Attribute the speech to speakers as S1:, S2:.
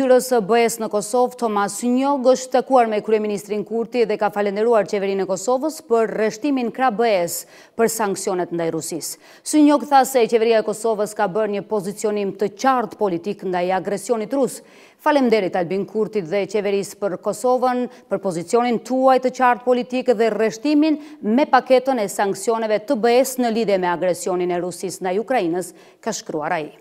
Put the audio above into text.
S1: të rësë bëjes në Kosovë, Tomas Njog është të kuar me Kryeministrin Kurti dhe ka falenderuar qeverin e Kosovës për rështimin kra bëjes për sankcionet ndaj Rusis. Njog tha se qeveria e Kosovës ka bërë një pozicionim të qartë politik ndaj agresionit Rus. Falemderit Albin Kurti dhe qeveris për Kosovën, për pozicionin tuaj të qartë politik dhe rështimin me paketën e sankcioneve të bëjes në lidhe me agresionin e Rusis ndaj Ukrajinës, ka shkruar a i.